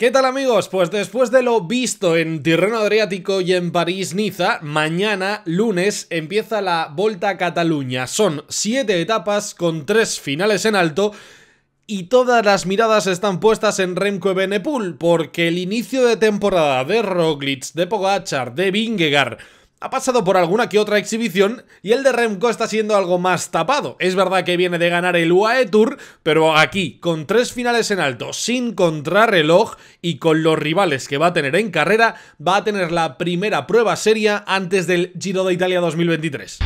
¿Qué tal amigos? Pues después de lo visto en Tirreno Adriático y en París-Niza, mañana, lunes, empieza la Volta a Cataluña. Son siete etapas con tres finales en alto y todas las miradas están puestas en Remco Evenepoel, porque el inicio de temporada de Roglic, de Pogachar, de Vingegaard ha pasado por alguna que otra exhibición y el de Remco está siendo algo más tapado. Es verdad que viene de ganar el UAE Tour, pero aquí, con tres finales en alto, sin contrarreloj y con los rivales que va a tener en carrera, va a tener la primera prueba seria antes del Giro de Italia 2023.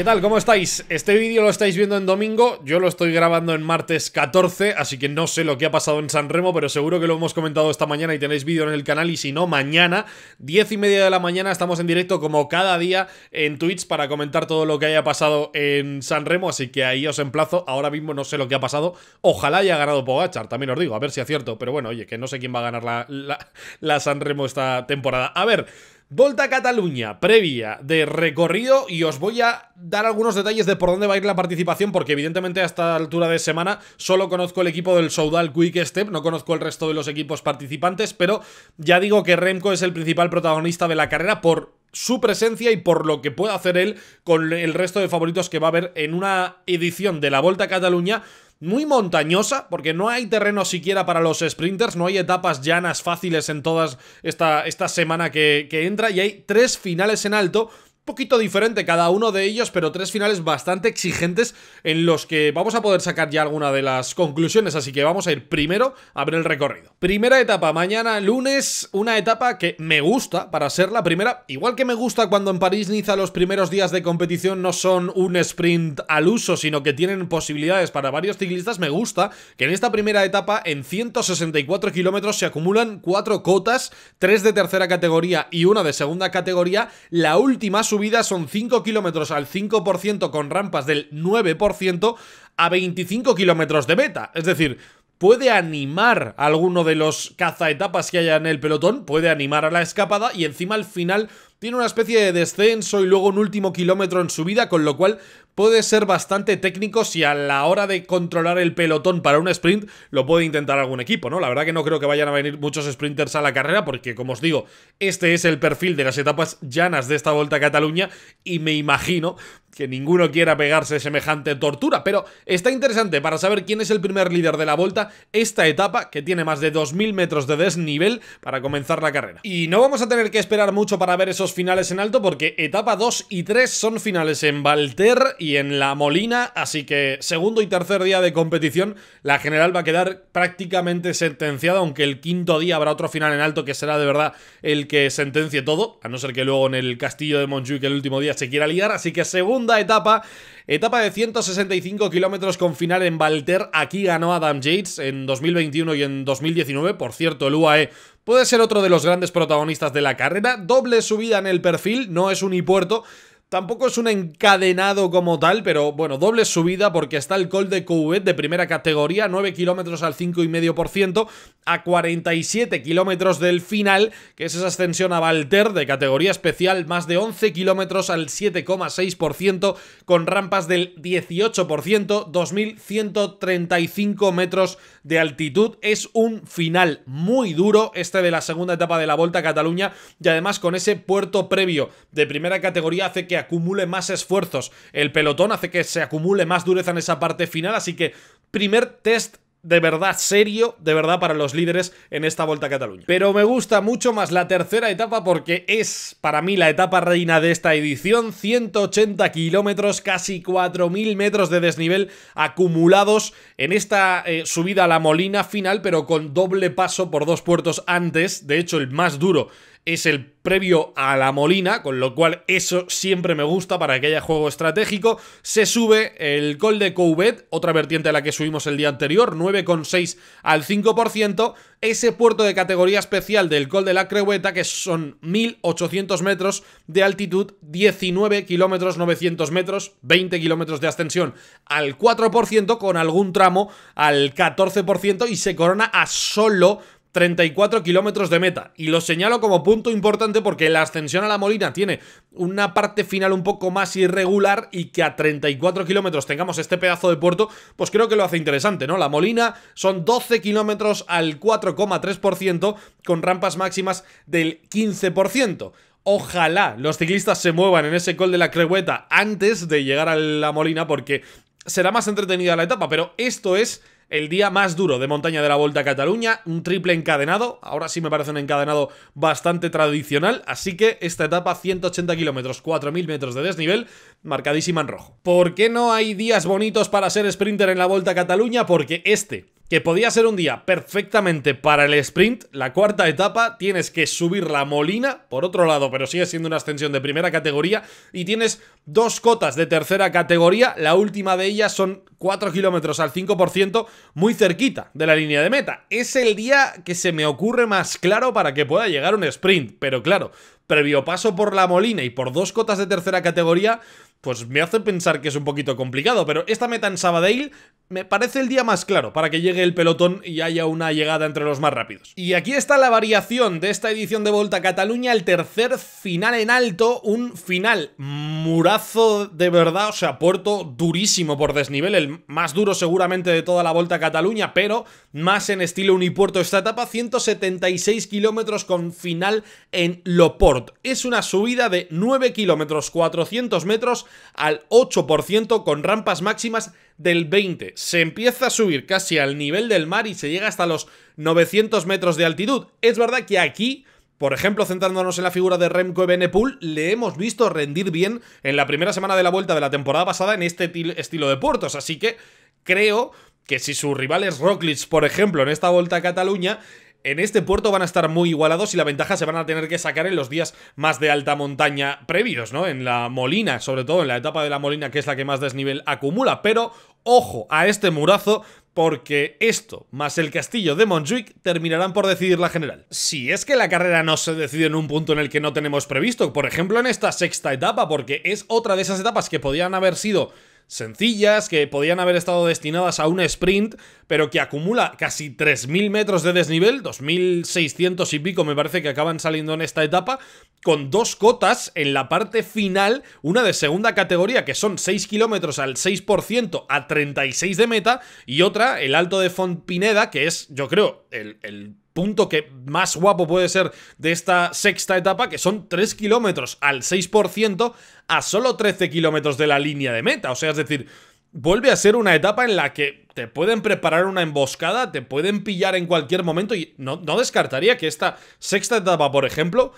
¿Qué tal? ¿Cómo estáis? Este vídeo lo estáis viendo en domingo, yo lo estoy grabando en martes 14, así que no sé lo que ha pasado en San Remo, pero seguro que lo hemos comentado esta mañana y tenéis vídeo en el canal, y si no, mañana, 10 y media de la mañana, estamos en directo como cada día en Twitch para comentar todo lo que haya pasado en San Remo, así que ahí os emplazo, ahora mismo no sé lo que ha pasado, ojalá haya ganado Pogachar, también os digo, a ver si acierto, pero bueno, oye, que no sé quién va a ganar la, la San Remo esta temporada. A ver... Volta a Cataluña, previa de recorrido y os voy a dar algunos detalles de por dónde va a ir la participación porque evidentemente a esta altura de semana solo conozco el equipo del Soudal Quick Step, no conozco el resto de los equipos participantes, pero ya digo que Remco es el principal protagonista de la carrera por su presencia y por lo que puede hacer él con el resto de favoritos que va a haber en una edición de la Volta a Cataluña muy montañosa, porque no hay terreno siquiera para los sprinters, no hay etapas llanas fáciles en toda esta, esta semana que, que entra y hay tres finales en alto poquito diferente cada uno de ellos, pero tres finales bastante exigentes en los que vamos a poder sacar ya alguna de las conclusiones, así que vamos a ir primero a ver el recorrido. Primera etapa, mañana lunes, una etapa que me gusta para ser la primera, igual que me gusta cuando en París-Niza los primeros días de competición no son un sprint al uso, sino que tienen posibilidades para varios ciclistas, me gusta que en esta primera etapa en 164 kilómetros se acumulan cuatro cotas, tres de tercera categoría y una de segunda categoría, la última sub son 5 kilómetros al 5% con rampas del 9% a 25 kilómetros de meta. Es decir, puede animar a alguno de los cazaetapas que haya en el pelotón, puede animar a la escapada y encima al final tiene una especie de descenso y luego un último kilómetro en subida, con lo cual puede ser bastante técnico si a la hora de controlar el pelotón para un sprint lo puede intentar algún equipo, ¿no? La verdad que no creo que vayan a venir muchos sprinters a la carrera porque, como os digo, este es el perfil de las etapas llanas de esta Vuelta a Cataluña y me imagino que ninguno quiera pegarse semejante tortura, pero está interesante para saber quién es el primer líder de la vuelta esta etapa, que tiene más de 2.000 metros de desnivel para comenzar la carrera. Y no vamos a tener que esperar mucho para ver esos finales en alto, porque etapa 2 y 3 son finales en Valter y en La Molina, así que segundo y tercer día de competición, la general va a quedar prácticamente sentenciada, aunque el quinto día habrá otro final en alto que será de verdad el que sentencie todo, a no ser que luego en el castillo de Montjuic el último día se quiera liar, así que segundo etapa. Etapa de 165 kilómetros con final en Valter. Aquí ganó Adam Yates en 2021 y en 2019. Por cierto, el UAE puede ser otro de los grandes protagonistas de la carrera. Doble subida en el perfil, no es un hipuerto Tampoco es un encadenado como tal, pero bueno, doble subida porque está el col de Couvet de primera categoría, 9 kilómetros al 5,5%, a 47 kilómetros del final, que es esa ascensión a Valter de categoría especial, más de 11 kilómetros al 7,6%, con rampas del 18%, 2.135 metros de altitud. Es un final muy duro este de la segunda etapa de la Volta a Cataluña y además con ese puerto previo de primera categoría hace que acumule más esfuerzos el pelotón, hace que se acumule más dureza en esa parte final, así que primer test de verdad serio, de verdad para los líderes en esta Vuelta a Cataluña. Pero me gusta mucho más la tercera etapa porque es para mí la etapa reina de esta edición. 180 kilómetros, casi 4.000 metros de desnivel acumulados en esta eh, subida a la Molina final, pero con doble paso por dos puertos antes. De hecho, el más duro es el previo a la Molina, con lo cual eso siempre me gusta para que haya juego estratégico. Se sube el Col de Couvet, otra vertiente a la que subimos el día anterior, 9,6 al 5%. Ese puerto de categoría especial del Col de la Creueta, que son 1.800 metros de altitud, 19 kilómetros 900 metros, 20 kilómetros de ascensión al 4%, con algún tramo al 14% y se corona a solo 34 kilómetros de meta. Y lo señalo como punto importante porque la ascensión a la Molina tiene una parte final un poco más irregular y que a 34 kilómetros tengamos este pedazo de puerto, pues creo que lo hace interesante, ¿no? La Molina son 12 kilómetros al 4,3% con rampas máximas del 15%. Ojalá los ciclistas se muevan en ese col de la Crehueta antes de llegar a la Molina porque será más entretenida la etapa, pero esto es el día más duro de montaña de la Vuelta a Cataluña, un triple encadenado, ahora sí me parece un encadenado bastante tradicional, así que esta etapa 180 kilómetros, 4.000 metros de desnivel, marcadísima en rojo. ¿Por qué no hay días bonitos para ser sprinter en la Vuelta a Cataluña? Porque este que podía ser un día perfectamente para el sprint, la cuarta etapa tienes que subir la Molina, por otro lado, pero sigue siendo una ascensión de primera categoría, y tienes dos cotas de tercera categoría, la última de ellas son 4 kilómetros al 5%, muy cerquita de la línea de meta. Es el día que se me ocurre más claro para que pueda llegar un sprint, pero claro, previo paso por la Molina y por dos cotas de tercera categoría, pues me hace pensar que es un poquito complicado, pero esta meta en Sabadell me parece el día más claro para que llegue el pelotón y haya una llegada entre los más rápidos. Y aquí está la variación de esta edición de Volta Cataluña, el tercer final en alto, un final murazo de verdad, o sea, puerto durísimo por desnivel, el más duro seguramente de toda la Volta Cataluña, pero más en estilo unipuerto esta etapa, 176 kilómetros con final en Loport. Es una subida de 9 kilómetros, 400 metros, al 8% con rampas máximas del 20%. Se empieza a subir casi al nivel del mar y se llega hasta los 900 metros de altitud. Es verdad que aquí... Por ejemplo, centrándonos en la figura de Remco Evenepoel, le hemos visto rendir bien en la primera semana de la vuelta de la temporada pasada en este estilo de puertos, así que creo que si su rival es Rocklitz, por ejemplo, en esta vuelta a Cataluña, en este puerto van a estar muy igualados y la ventaja se van a tener que sacar en los días más de alta montaña previos, ¿no? En la Molina, sobre todo en la etapa de la Molina, que es la que más desnivel acumula. Pero ojo a este murazo porque esto más el castillo de Montjuic terminarán por decidir la general. Si es que la carrera no se decide en un punto en el que no tenemos previsto, por ejemplo en esta sexta etapa, porque es otra de esas etapas que podían haber sido sencillas, que podían haber estado destinadas a un sprint, pero que acumula casi 3.000 metros de desnivel, 2.600 y pico me parece que acaban saliendo en esta etapa, con dos cotas en la parte final, una de segunda categoría que son 6 kilómetros al 6% a 36 de meta, y otra, el Alto de Font Pineda, que es, yo creo, el punto que más guapo puede ser de esta sexta etapa, que son 3 kilómetros al 6%, a solo 13 kilómetros de la línea de meta. O sea, es decir, vuelve a ser una etapa en la que te pueden preparar una emboscada, te pueden pillar en cualquier momento y no, no, descartaría que esta sexta etapa, por ejemplo,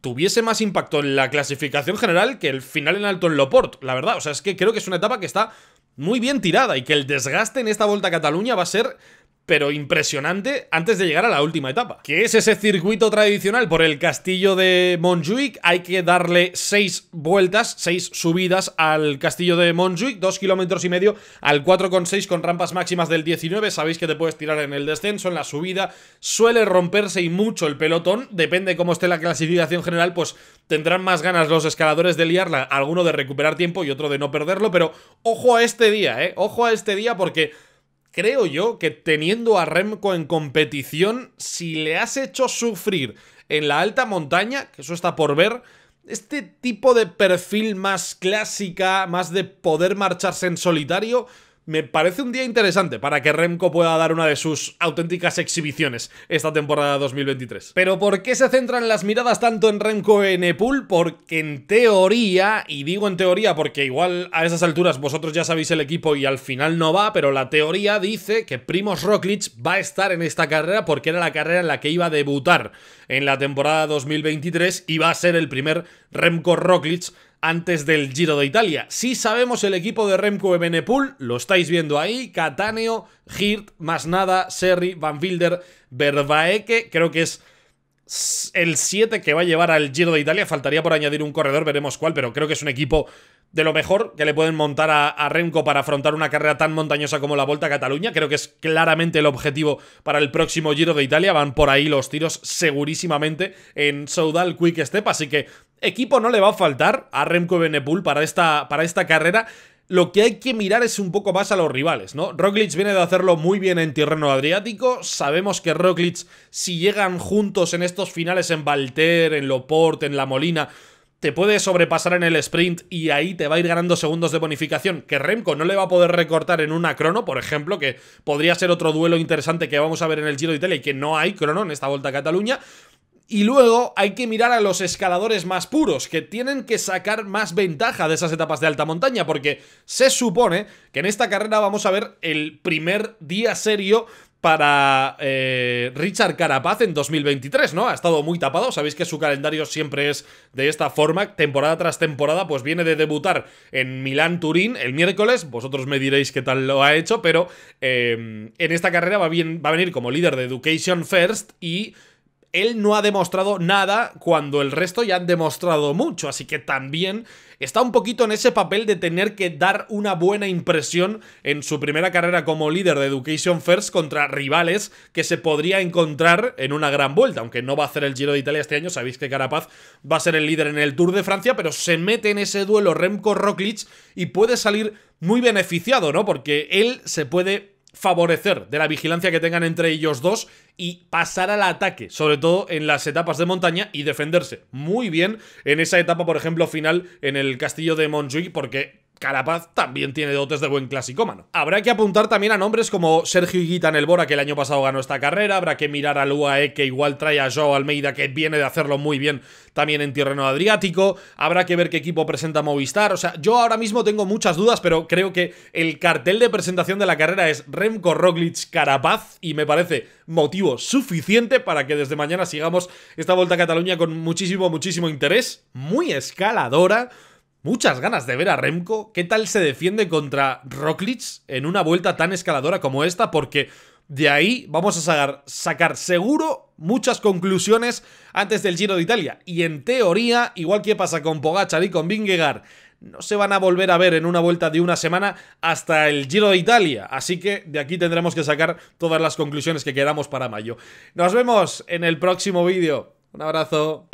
tuviese más impacto en la clasificación general que el final en alto en Loport, la verdad. O sea, es que creo que es una etapa que está muy bien tirada y que el desgaste en esta Vuelta a Cataluña va a ser pero impresionante antes de llegar a la última etapa, que es ese circuito tradicional por el castillo de Montjuic. Hay que darle seis vueltas, seis subidas al castillo de Montjuic, dos kilómetros y medio al 4,6 con rampas máximas del 19. Sabéis que te puedes tirar en el descenso, en la subida. Suele romperse y mucho el pelotón, depende cómo esté la clasificación general, pues tendrán más ganas los escaladores de liarla, alguno de recuperar tiempo y otro de no perderlo, pero ojo a este día, ¿eh? Ojo a este día porque creo yo que teniendo a Remco en competición, si le has hecho sufrir en la alta montaña, que eso está por ver, este tipo de perfil más clásica, más de poder marcharse en solitario, me parece un día interesante para que Remco pueda dar una de sus auténticas exhibiciones esta temporada 2023. Pero ¿por qué se centran las miradas tanto en Remco en Epool? Porque en teoría, y digo en teoría porque igual a esas alturas vosotros ya sabéis el equipo y al final no va, pero la teoría dice que Primos Roglic va a estar en esta carrera porque era la carrera en la que iba a debutar en la temporada 2023 y va a ser el primer Remco Roglic antes del Giro de Italia. Sí sabemos el equipo de Remco Evenepoel, lo estáis viendo ahí, Cataneo, Hirt, Masnada, Serri, Van Wilder, Verbaeke, creo que es el 7 que va a llevar al Giro de Italia. Faltaría por añadir un corredor, veremos cuál, pero creo que es un equipo de lo mejor que le pueden montar a, Remco para afrontar una carrera tan montañosa como la Volta a Cataluña. Creo que es claramente el objetivo para el próximo Giro de Italia. Van por ahí los tiros segurísimamente en Soudal Quick Step, así que equipo no le va a faltar a Remco Benepool para esta, para esta carrera lo que hay que mirar es un poco más a los rivales, ¿no? Roglic viene de hacerlo muy bien en terreno adriático, sabemos que Roglic, si llegan juntos en estos finales en Valter, en Loport, en La Molina, te puede sobrepasar en el sprint y ahí te va a ir ganando segundos de bonificación que Remco no le va a poder recortar en una crono, por ejemplo, que podría ser otro duelo interesante que vamos a ver en el Giro de Italia y que no hay crono en esta Vuelta a Cataluña. Y luego hay que mirar a los escaladores más puros, que tienen que sacar más ventaja de esas etapas de alta montaña, porque se supone que en esta carrera vamos a ver el primer día serio para eh, Richard Carapaz en 2023, ¿no? Ha estado muy tapado, sabéis que su calendario siempre es de esta forma, temporada tras temporada, pues viene de debutar en Milán-Turín el miércoles, vosotros me diréis qué tal lo ha hecho, pero eh, en esta carrera va, bien, va a venir como líder de Education First y él no ha demostrado nada cuando el resto ya han demostrado mucho, así que también está un poquito en ese papel de tener que dar una buena impresión en su primera carrera como líder de Education First contra rivales que se podría encontrar en una gran vuelta, aunque no va a hacer el Giro de Italia este año, sabéis que Carapaz va a ser el líder en el Tour de Francia, pero se mete en ese duelo Remco Roglic y puede salir muy beneficiado, ¿no? Porque él se puede favorecer de la vigilancia que tengan entre ellos dos y pasar al ataque, sobre todo en las etapas de montaña y defenderse muy bien en esa etapa, por ejemplo, final en el castillo de Montjuic, porque Carapaz también tiene dotes de buen clasicómano. Habrá que apuntar también a nombres como Sergio Higuita en el Bora, que el año pasado ganó esta carrera. Habrá que mirar al UAE, que igual trae a Joao Almeida, que viene de hacerlo muy bien también en terreno adriático. Habrá que ver qué equipo presenta Movistar. O sea, yo ahora mismo tengo muchas dudas, pero creo que el cartel de presentación de la carrera es Remco Roglic Carapaz y me parece motivo suficiente para que desde mañana sigamos esta Vuelta a Cataluña con muchísimo, muchísimo interés. Muy escaladora. Muchas ganas de ver a Remco. ¿Qué tal se defiende contra Roklic en una vuelta tan escaladora como esta? Porque de ahí vamos a sacar, seguro muchas conclusiones antes del Giro de Italia. Y en teoría, igual que pasa con Pogacar y con Vingegaard, no se van a volver a ver en una vuelta de una semana hasta el Giro de Italia. Así que de aquí tendremos que sacar todas las conclusiones que queramos para mayo. Nos vemos en el próximo vídeo. Un abrazo.